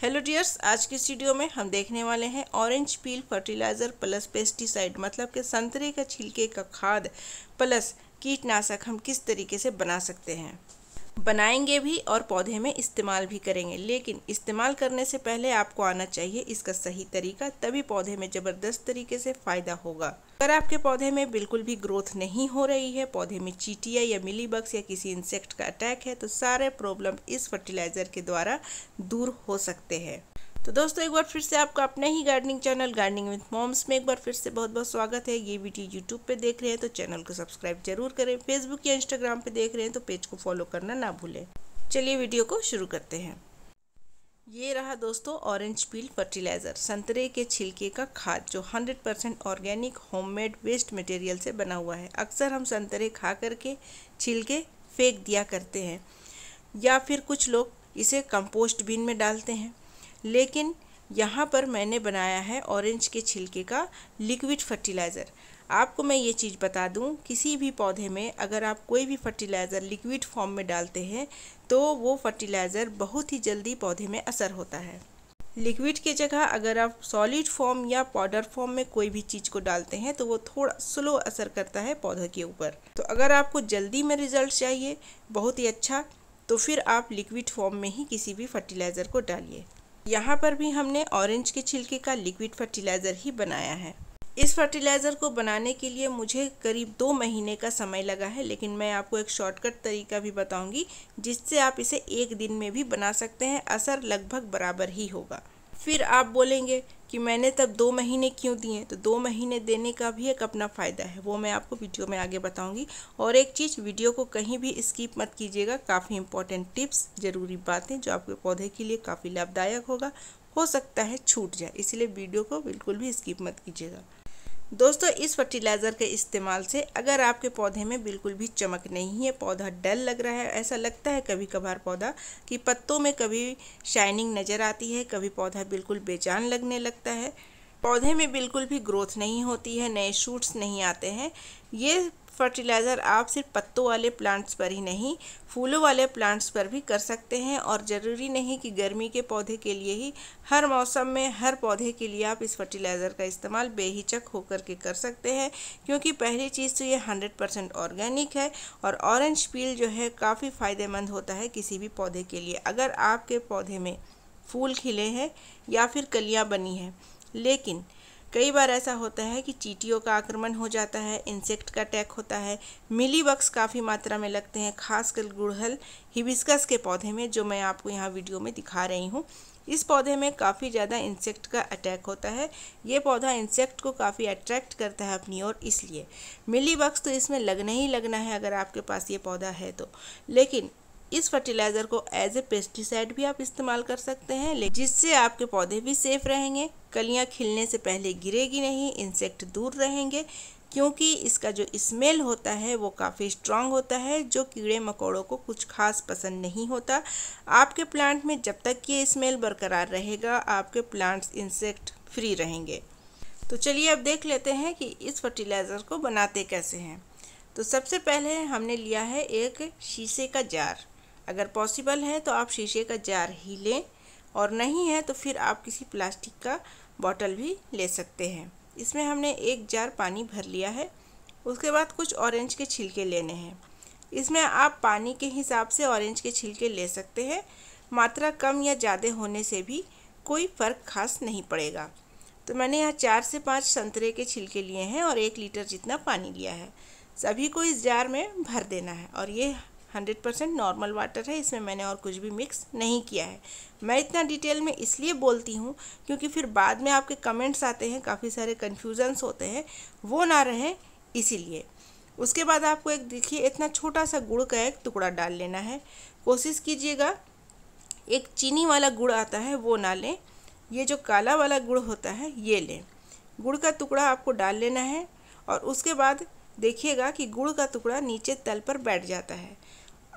hello dears आज के stereo में हम देखने वाले हैं orange peel fertiliser plus pesticide मतलब कि संतरे का छिलके का खाद प्लस कीटनाशक हम किस तरीके से बना सकते हैं बनाएंगे भी और पौधे में इस्तेमाल भी करेंगे लेकिन इस्तेमाल करने से पहले आपको आना चाहिए इसका सही तरीका तभी पौधे में ज़बरदस्त तरीके से फ़ायदा होगा अगर आपके पौधे में बिल्कुल भी ग्रोथ नहीं हो रही है पौधे में चीटिया या मिलीबग्स या किसी इंसेक्ट का अटैक है तो सारे प्रॉब्लम इस फर्टिलाइज़र के द्वारा दूर हो सकते हैं तो दोस्तों एक बार फिर से आपका अपना ही gardening channel gardening with moms में एक बार फिर से बहुत बहुत स्वागत है ये वीडियो यूट्यूब पे देख रहे हैं तो चैनल को सब्सक्राइब जरूर करें फेसबुक या इंस्टाग्राम पे देख रहे हैं तो पेज को फॉलो करना ना भूलें चलिए वीडियो को शुरू करते हैं ये रहा दोस्तों ऑरेंज पील फर्टिलाइज़र संतरे के छिलके का खाद जो 100% percent organic homemade waste material से बना हुआ है अक्सर हम संतरे खा करके छिलके फेंक दिया करते हैं या फिर कुछ लोग इसे कंपोस्ट बिन में डालते हैं लेकिन यहाँ पर मैंने बनाया है ऑरेंज के छिलके का लिक्विड फर्टिलाइज़र आपको मैं ये चीज़ बता दूँ किसी भी पौधे में अगर आप कोई भी फर्टिलाइज़र लिक्विड फॉर्म में डालते हैं तो वो फर्टिलाइज़र बहुत ही जल्दी पौधे में असर होता है लिक्विड की जगह अगर आप सॉलिड फॉर्म या पाउडर फॉर्म में कोई भी चीज़ को डालते हैं तो वो थोड़ा स्लो असर करता है पौधे के ऊपर तो अगर आपको जल्दी में रिजल्ट चाहिए बहुत ही अच्छा तो फिर आप लिक्विड फॉर्म में ही किसी भी फर्टिलाइज़र को डालिए यहाँ पर भी हमने ऑरेंज के छिलके का लिक्विड फर्टिलाइज़र ही बनाया है इस फर्टिलाइज़र को बनाने के लिए मुझे करीब दो महीने का समय लगा है लेकिन मैं आपको एक शॉर्टकट तरीका भी बताऊंगी जिससे आप इसे एक दिन में भी बना सकते हैं असर लगभग बराबर ही होगा फिर आप बोलेंगे कि मैंने तब दो महीने क्यों दिए तो दो महीने देने का भी एक अपना फ़ायदा है वो मैं आपको वीडियो में आगे बताऊंगी और एक चीज़ वीडियो को कहीं भी स्किप मत कीजिएगा काफ़ी इंपॉर्टेंट टिप्स ज़रूरी बातें जो आपके पौधे के लिए काफ़ी लाभदायक होगा हो सकता है छूट जाए इसलिए वीडियो को बिल्कुल भी स्किप मत कीजिएगा दोस्तों इस फर्टिलाइज़र के इस्तेमाल से अगर आपके पौधे में बिल्कुल भी चमक नहीं है पौधा डल लग रहा है ऐसा लगता है कभी कभार पौधा कि पत्तों में कभी शाइनिंग नज़र आती है कभी पौधा बिल्कुल बेजान लगने लगता है पौधे में बिल्कुल भी ग्रोथ नहीं होती है नए शूट्स नहीं आते हैं ये फर्टिलाइज़र आप सिर्फ पत्तों वाले प्लांट्स पर ही नहीं फूलों वाले प्लांट्स पर भी कर सकते हैं और ज़रूरी नहीं कि गर्मी के पौधे के लिए ही हर मौसम में हर पौधे के लिए आप इस फर्टिलाइज़र का इस्तेमाल बेहिचक होकर के कर सकते हैं क्योंकि पहली चीज़ तो ये हंड्रेड परसेंट ऑर्गेनिक है और ऑरेंज पील जो है काफ़ी फ़ायदेमंद होता है किसी भी पौधे के लिए अगर आपके पौधे में फूल खिले हैं या फिर कलियाँ बनी हैं लेकिन कई बार ऐसा होता है कि चीटियों का आक्रमण हो जाता है इंसेक्ट का अटैक होता है मिली बक्स काफ़ी मात्रा में लगते हैं खासकर गुड़हल हिबिस्कस के पौधे में जो मैं आपको यहाँ वीडियो में दिखा रही हूँ इस पौधे में काफ़ी ज़्यादा इंसेक्ट का अटैक होता है ये पौधा इंसेक्ट को काफ़ी अट्रैक्ट करता है अपनी ओर इसलिए मिली बक्स तो इसमें लगना ही लगना है अगर आपके पास ये पौधा है तो लेकिन इस फर्टिलाइज़र को एज ए पेस्टिसाइड भी आप इस्तेमाल कर सकते हैं जिससे आपके पौधे भी सेफ रहेंगे कलियाँ खिलने से पहले गिरेगी नहीं इंसेक्ट दूर रहेंगे क्योंकि इसका जो स्मेल होता है वो काफ़ी स्ट्रांग होता है जो कीड़े मकोड़ों को कुछ खास पसंद नहीं होता आपके प्लांट में जब तक ये स्मेल बरकरार रहेगा आपके प्लांट्स इंसेक्ट फ्री रहेंगे तो चलिए अब देख लेते हैं कि इस फर्टिलाइज़र को बनाते कैसे हैं तो सबसे पहले हमने लिया है एक शीशे का जार अगर पॉसिबल है तो आप शीशे का जार ही लें और नहीं है तो फिर आप किसी प्लास्टिक का बॉटल भी ले सकते हैं इसमें हमने एक जार पानी भर लिया है उसके बाद कुछ ऑरेंज के छिलके लेने हैं इसमें आप पानी के हिसाब से ऑरेंज के छिलके ले सकते हैं मात्रा कम या ज़्यादा होने से भी कोई फ़र्क खास नहीं पड़ेगा तो मैंने यहाँ चार से पाँच संतरे के छिलके लिए हैं और एक लीटर जितना पानी लिया है सभी को इस जार में भर देना है और ये हंड्रेड परसेंट नॉर्मल वाटर है इसमें मैंने और कुछ भी मिक्स नहीं किया है मैं इतना डिटेल में इसलिए बोलती हूँ क्योंकि फिर बाद में आपके कमेंट्स आते हैं काफ़ी सारे कन्फ्यूजन्स होते हैं वो ना रहें इसीलिए उसके बाद आपको एक देखिए इतना छोटा सा गुड़ का एक टुकड़ा डाल लेना है कोशिश कीजिएगा एक चीनी वाला गुड़ आता है वो ना लें ये जो काला वाला गुड़ होता है ये लें गुड़ का टुकड़ा आपको डाल लेना है और उसके बाद देखिएगा कि गुड़ का टुकड़ा नीचे तल पर बैठ जाता है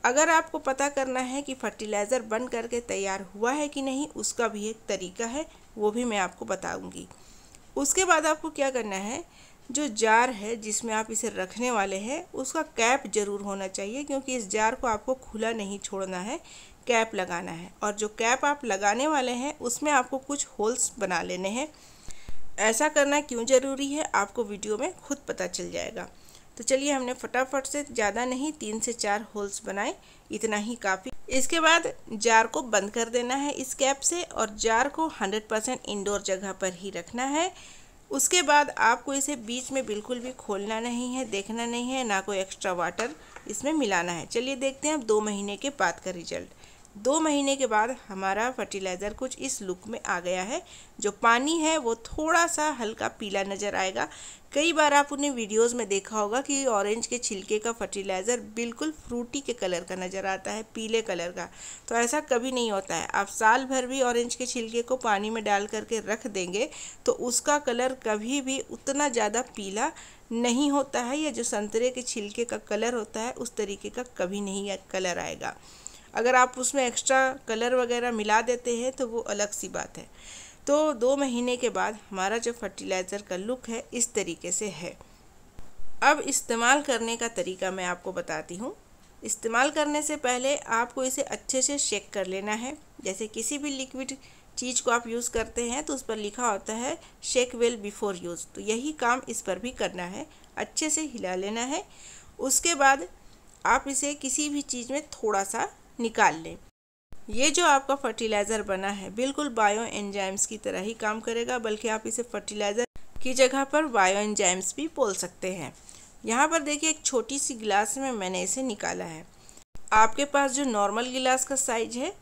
अगर आपको पता करना है कि फर्टिलाइज़र बन करके तैयार हुआ है कि नहीं उसका भी एक तरीका है वो भी मैं आपको बताऊंगी उसके बाद आपको क्या करना है जो जार है जिसमें आप इसे रखने वाले हैं उसका कैप ज़रूर होना चाहिए क्योंकि इस जार को आपको खुला नहीं छोड़ना है कैप लगाना है और जो कैप आप लगाने वाले हैं उसमें आपको कुछ होल्स बना लेने हैं ऐसा करना क्यों ज़रूरी है आपको वीडियो में खुद पता चल जाएगा तो चलिए हमने फटाफट से ज़्यादा नहीं तीन से चार होल्स बनाए इतना ही काफ़ी इसके बाद जार को बंद कर देना है इस कैप से और जार को 100% इंडोर जगह पर ही रखना है उसके बाद आपको इसे बीच में बिल्कुल भी खोलना नहीं है देखना नहीं है ना कोई एक्स्ट्रा वाटर इसमें मिलाना है चलिए देखते हैं अब दो महीने के बाद का रिजल्ट दो महीने के बाद हमारा फर्टिलाइज़र कुछ इस लुक में आ गया है जो पानी है वो थोड़ा सा हल्का पीला नज़र आएगा कई बार आप उन्हें वीडियोस में देखा होगा कि ऑरेंज के छिलके का फर्टिलाइज़र बिल्कुल फ्रूटी के कलर का नज़र आता है पीले कलर का तो ऐसा कभी नहीं होता है आप साल भर भी ऑरेंज के छिलके को पानी में डाल करके रख देंगे तो उसका कलर कभी भी उतना ज़्यादा पीला नहीं होता है या जो संतरे के छिलके का कलर होता है उस तरीके का कभी नहीं कलर आएगा अगर आप उसमें एक्स्ट्रा कलर वगैरह मिला देते हैं तो वो अलग सी बात है तो दो महीने के बाद हमारा जो फर्टिलाइज़र का लुक है इस तरीके से है अब इस्तेमाल करने का तरीका मैं आपको बताती हूँ इस्तेमाल करने से पहले आपको इसे अच्छे से शेक कर लेना है जैसे किसी भी लिक्विड चीज़ को आप यूज़ करते हैं तो उस पर लिखा होता है शेक वेल बिफोर यूज़ तो यही काम इस पर भी करना है अच्छे से हिला लेना है उसके बाद आप इसे किसी भी चीज़ में थोड़ा सा निकाल लें ये जो आपका फर्टिलाइज़र बना है बिल्कुल बायो एंजाइम्स की तरह ही काम करेगा बल्कि आप इसे फर्टिलाइज़र की जगह पर बायो एंजाइम्स भी बोल सकते हैं यहाँ पर देखिए एक छोटी सी गिलास में मैंने इसे निकाला है आपके पास जो नॉर्मल गिलास का साइज है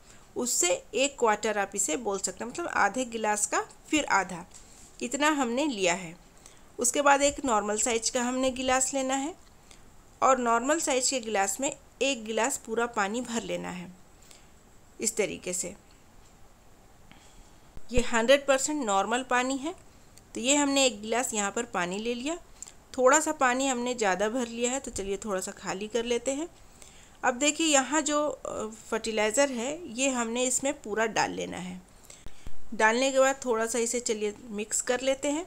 उससे एक क्वार्टर आप इसे बोल सकते हैं मतलब आधे गिलास का फिर आधा इतना हमने लिया है उसके बाद एक नॉर्मल साइज का हमने गिलास लेना है और नॉर्मल साइज के गिलास में एक गिलास पूरा पानी भर लेना है इस तरीके से ये हंड्रेड परसेंट नॉर्मल पानी है तो ये हमने एक गिलास यहाँ पर पानी ले लिया थोड़ा सा पानी हमने ज़्यादा भर लिया है तो चलिए थोड़ा सा खाली कर लेते हैं अब देखिए यहाँ जो फर्टिलाइज़र है ये हमने इसमें पूरा डाल लेना है डालने के बाद थोड़ा सा इसे चलिए मिक्स कर लेते हैं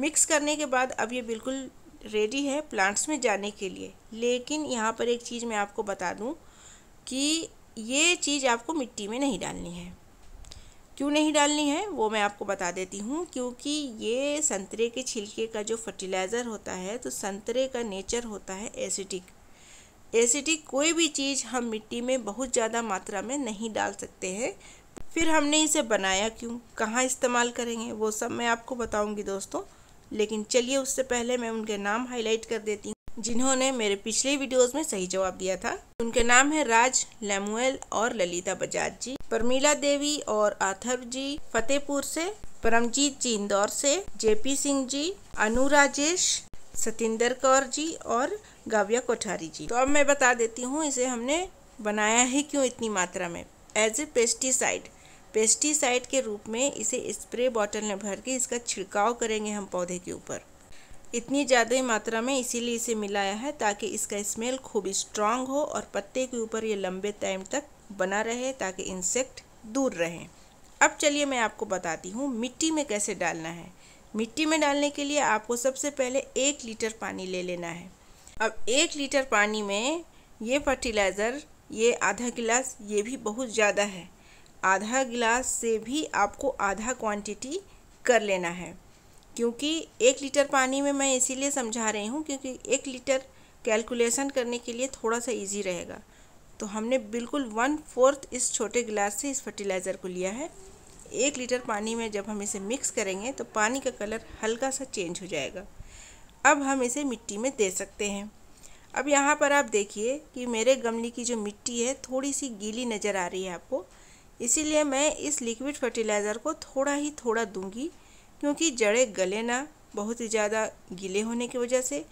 मिक्स करने के बाद अब ये बिल्कुल रेडी है प्लांट्स में जाने के लिए लेकिन यहाँ पर एक चीज़ मैं आपको बता दूँ कि ये चीज़ आपको मिट्टी में नहीं डालनी है क्यों नहीं डालनी है वो मैं आपको बता देती हूँ क्योंकि ये संतरे के छिलके का जो फर्टिलाइज़र होता है तो संतरे का नेचर होता है एसिडिक एसिडिक कोई भी चीज़ हम मिट्टी में बहुत ज़्यादा मात्रा में नहीं डाल सकते हैं फिर हमने इसे बनाया क्यों कहाँ इस्तेमाल करेंगे वो सब मैं आपको बताऊँगी दोस्तों लेकिन चलिए उससे पहले मैं उनके नाम हाईलाइट कर देती हूँ जिन्होंने मेरे पिछले वीडियोस में सही जवाब दिया था उनके नाम है राज लेमुएल और ललिता बजाज जी परमीला देवी और आथर जी फतेहपुर से परमजीत जी इंदौर से जेपी सिंह जी अनु राजेश सतिंदर कौर जी और गाविया कोठारी जी तो अब मैं बता देती हूँ इसे हमने बनाया है क्यों इतनी मात्रा में एज ए पेस्टिसाइड पेस्टिसाइड के रूप में इसे स्प्रे बॉटल में भर के इसका छिड़काव करेंगे हम पौधे के ऊपर इतनी ज़्यादा मात्रा में इसीलिए इसे मिलाया है ताकि इसका स्मेल खूब स्ट्रांग हो और पत्ते के ऊपर ये लंबे टाइम तक बना रहे ताकि इंसेक्ट दूर रहें अब चलिए मैं आपको बताती हूँ मिट्टी में कैसे डालना है मिट्टी में डालने के लिए आपको सबसे पहले एक लीटर पानी ले लेना है अब एक लीटर पानी में ये फर्टिलाइज़र ये आधा गिलास ये भी बहुत ज़्यादा है आधा गिलास से भी आपको आधा क्वांटिटी कर लेना है क्योंकि एक लीटर पानी में मैं इसीलिए समझा रही हूँ क्योंकि एक लीटर कैलकुलेशन करने के लिए थोड़ा सा इजी रहेगा तो हमने बिल्कुल वन फोर्थ इस छोटे गिलास से इस फर्टिलाइज़र को लिया है एक लीटर पानी में जब हम इसे मिक्स करेंगे तो पानी का कलर हल्का सा चेंज हो जाएगा अब हम इसे मिट्टी में दे सकते हैं अब यहाँ पर आप देखिए कि मेरे गमले की जो मिट्टी है थोड़ी सी गीली नज़र आ रही है आपको इसीलिए मैं इस लिक्विड फर्टिलाइज़र को थोड़ा ही थोड़ा दूंगी क्योंकि जड़ें गले ना बहुत ही ज़्यादा गीले होने की वजह से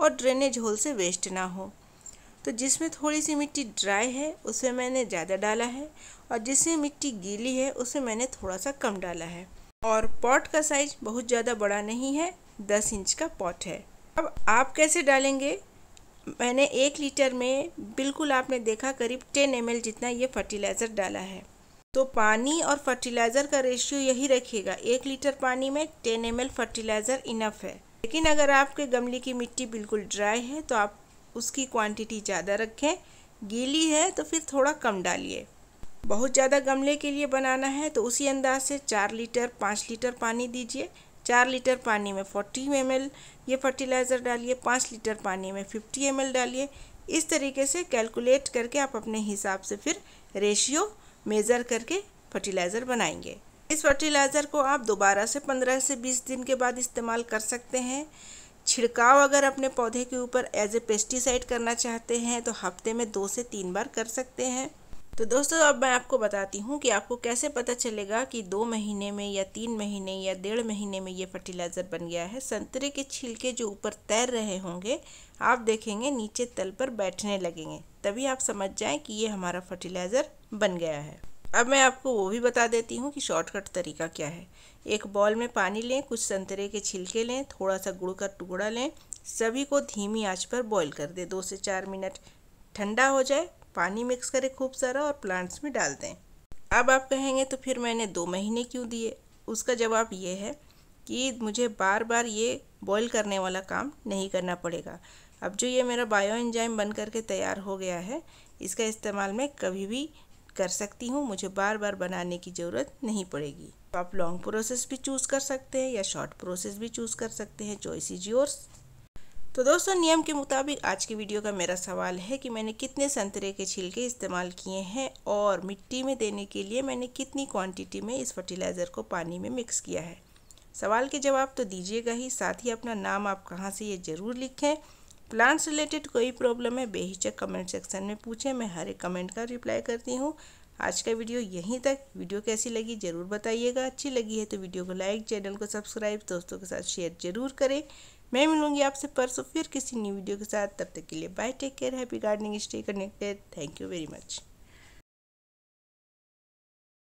और ड्रेनेज होल से वेस्ट ना हो तो जिसमें थोड़ी सी मिट्टी ड्राई है उसमें मैंने ज़्यादा डाला है और जिसमें मिट्टी गीली है उसमें मैंने थोड़ा सा कम डाला है और पॉट का साइज बहुत ज़्यादा बड़ा नहीं है दस इंच का पॉट है अब आप कैसे डालेंगे मैंने एक लीटर में बिल्कुल आपने देखा करीब टेन एम जितना ये फर्टिलाइज़र डाला है तो पानी और फर्टिलाइज़र का रेशियो यही रखिएगा एक लीटर पानी में टेन एम फर्टिलाइज़र इनफ है लेकिन अगर आपके गमले की मिट्टी बिल्कुल ड्राई है तो आप उसकी क्वांटिटी ज़्यादा रखें गीली है तो फिर थोड़ा कम डालिए बहुत ज़्यादा गमले के लिए बनाना है तो उसी अंदाज से चार लीटर पाँच लीटर पानी दीजिए चार लीटर पानी में फोर्टी एम ये फर्टिलाइज़र डालिए पाँच लीटर पानी में फिफ्टी एम डालिए इस तरीके से कैलकुलेट करके आप अपने हिसाब से फिर रेशियो मेज़र करके फर्टिलाइज़र बनाएंगे इस फर्टिलाइज़र को आप दोबारा से पंद्रह से बीस दिन के बाद इस्तेमाल कर सकते हैं छिड़काव अगर अपने पौधे के ऊपर एज ए पेस्टिसाइड करना चाहते हैं तो हफ्ते में दो से तीन बार कर सकते हैं तो दोस्तों अब मैं आपको बताती हूँ कि आपको कैसे पता चलेगा कि दो महीने में या तीन महीने या डेढ़ महीने में ये फर्टिलाइज़र बन गया है संतरे के छिलके जो ऊपर तैर रहे होंगे आप देखेंगे नीचे तल पर बैठने लगेंगे तभी आप समझ जाएं कि ये हमारा फर्टिलाइज़र बन गया है अब मैं आपको वो भी बता देती हूँ कि शॉर्टकट तरीका क्या है एक बॉल में पानी लें कुछ संतरे के छिलके लें थोड़ा सा गुड़ का टुकड़ा लें सभी को धीमी आंच पर बॉईल कर दें दो से चार मिनट ठंडा हो जाए पानी मिक्स करें खूब सारा और प्लांट्स में डाल दें अब आप कहेंगे तो फिर मैंने दो महीने क्यों दिए उसका जवाब ये है कि मुझे बार बार ये बॉईल करने वाला काम नहीं करना पड़ेगा अब जो ये मेरा बायो एंजाइम बन करके तैयार हो गया है इसका इस्तेमाल मैं कभी भी कर सकती हूँ मुझे बार बार बनाने की ज़रूरत नहीं पड़ेगी तो आप लॉन्ग प्रोसेस भी चूज़ कर सकते हैं या शॉर्ट प्रोसेस भी चूज़ कर सकते हैं चॉइस इज योर्स तो दोस्तों नियम के मुताबिक आज की वीडियो का मेरा सवाल है कि मैंने कितने संतरे के छिलके इस्तेमाल किए हैं और मिट्टी में देने के लिए मैंने कितनी क्वांटिटी में इस फर्टिलाइज़र को पानी में मिक्स किया है सवाल के जवाब तो दीजिएगा ही साथ ही अपना नाम आप कहाँ से ये ज़रूर लिखें प्लांट्स रिलेटेड कोई प्रॉब्लम है बेहिचक कमेंट सेक्शन में पूछें मैं हर एक कमेंट का रिप्लाई करती हूँ आज का वीडियो यहीं तक वीडियो कैसी लगी ज़रूर बताइएगा अच्छी लगी है तो वीडियो को लाइक चैनल को सब्सक्राइब दोस्तों के साथ शेयर जरूर करें मैं मिलूंगी आपसे परसों फिर किसी न्यू वीडियो के साथ तब तक के लिए bye take care happy gardening stay connected thank you very much